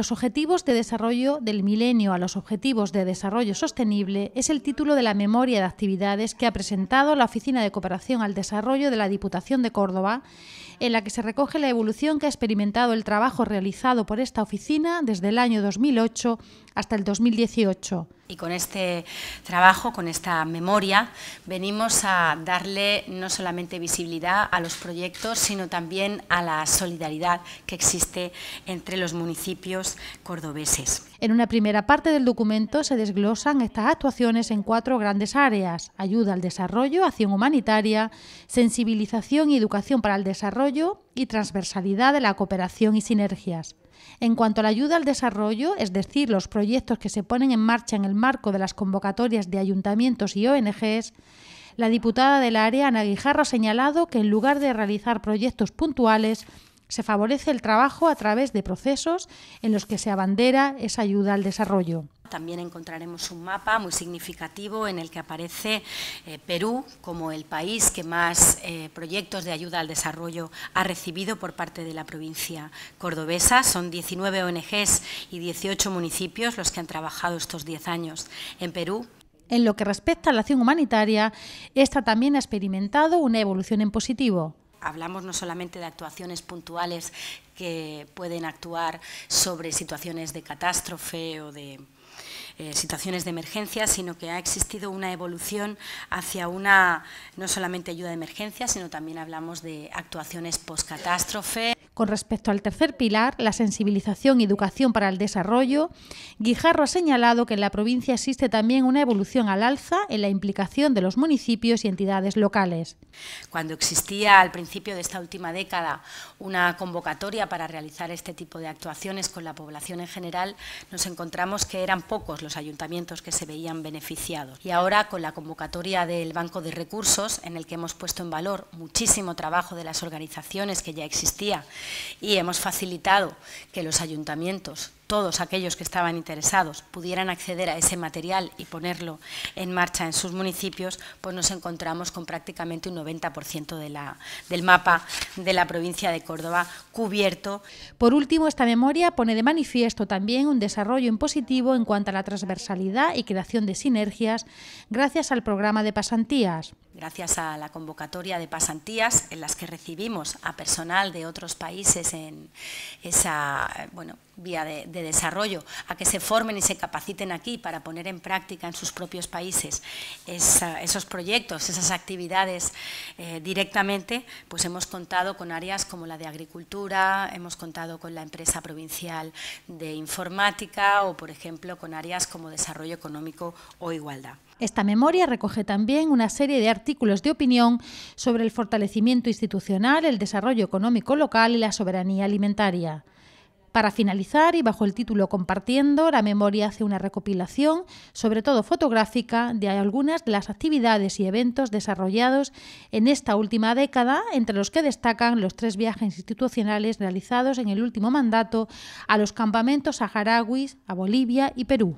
los Objetivos de Desarrollo del Milenio a los Objetivos de Desarrollo Sostenible es el título de la memoria de actividades que ha presentado la Oficina de Cooperación al Desarrollo de la Diputación de Córdoba, en la que se recoge la evolución que ha experimentado el trabajo realizado por esta oficina desde el año 2008 hasta el 2018 y con este trabajo, con esta memoria, venimos a darle no solamente visibilidad a los proyectos, sino también a la solidaridad que existe entre los municipios cordobeses. En una primera parte del documento se desglosan estas actuaciones en cuatro grandes áreas. Ayuda al desarrollo, acción humanitaria, sensibilización y educación para el desarrollo y transversalidad de la cooperación y sinergias. En cuanto a la ayuda al desarrollo, es decir, los proyectos que se ponen en marcha en el marco de las convocatorias de ayuntamientos y ONGs, la diputada del área, Ana Guijarro, ha señalado que en lugar de realizar proyectos puntuales, se favorece el trabajo a través de procesos en los que se abandera esa ayuda al desarrollo también encontraremos un mapa muy significativo en el que aparece eh, Perú como el país que más eh, proyectos de ayuda al desarrollo ha recibido por parte de la provincia cordobesa. Son 19 ONGs y 18 municipios los que han trabajado estos 10 años en Perú. En lo que respecta a la acción humanitaria, esta también ha experimentado una evolución en positivo hablamos no solamente de actuaciones puntuales que pueden actuar sobre situaciones de catástrofe o de eh, situaciones de emergencia, sino que ha existido una evolución hacia una, no solamente ayuda de emergencia, sino también hablamos de actuaciones post-catástrofe. Con respecto al tercer pilar, la sensibilización y educación para el desarrollo, Guijarro ha señalado que en la provincia existe también una evolución al alza en la implicación de los municipios y entidades locales. Cuando existía al principio de esta última década una convocatoria para realizar este tipo de actuaciones con la población en general, nos encontramos que eran pocos los ayuntamientos que se veían beneficiados. Y ahora, con la convocatoria del Banco de Recursos, en el que hemos puesto en valor muchísimo trabajo de las organizaciones que ya existía y hemos facilitado que los ayuntamientos todos aquellos que estaban interesados pudieran acceder a ese material y ponerlo en marcha en sus municipios, pues nos encontramos con prácticamente un 90% de la, del mapa de la provincia de Córdoba cubierto. Por último, esta memoria pone de manifiesto también un desarrollo en positivo en cuanto a la transversalidad y creación de sinergias gracias al programa de pasantías. Gracias a la convocatoria de pasantías en las que recibimos a personal de otros países en esa, bueno, vía de, desarrollo, a que se formen y se capaciten aquí para poner en práctica en sus propios países esos proyectos, esas actividades eh, directamente, pues hemos contado con áreas como la de agricultura, hemos contado con la empresa provincial de informática o, por ejemplo, con áreas como desarrollo económico o igualdad. Esta memoria recoge también una serie de artículos de opinión sobre el fortalecimiento institucional, el desarrollo económico local y la soberanía alimentaria. Para finalizar, y bajo el título Compartiendo, la memoria hace una recopilación, sobre todo fotográfica, de algunas de las actividades y eventos desarrollados en esta última década, entre los que destacan los tres viajes institucionales realizados en el último mandato a los campamentos saharauis, a Bolivia y Perú.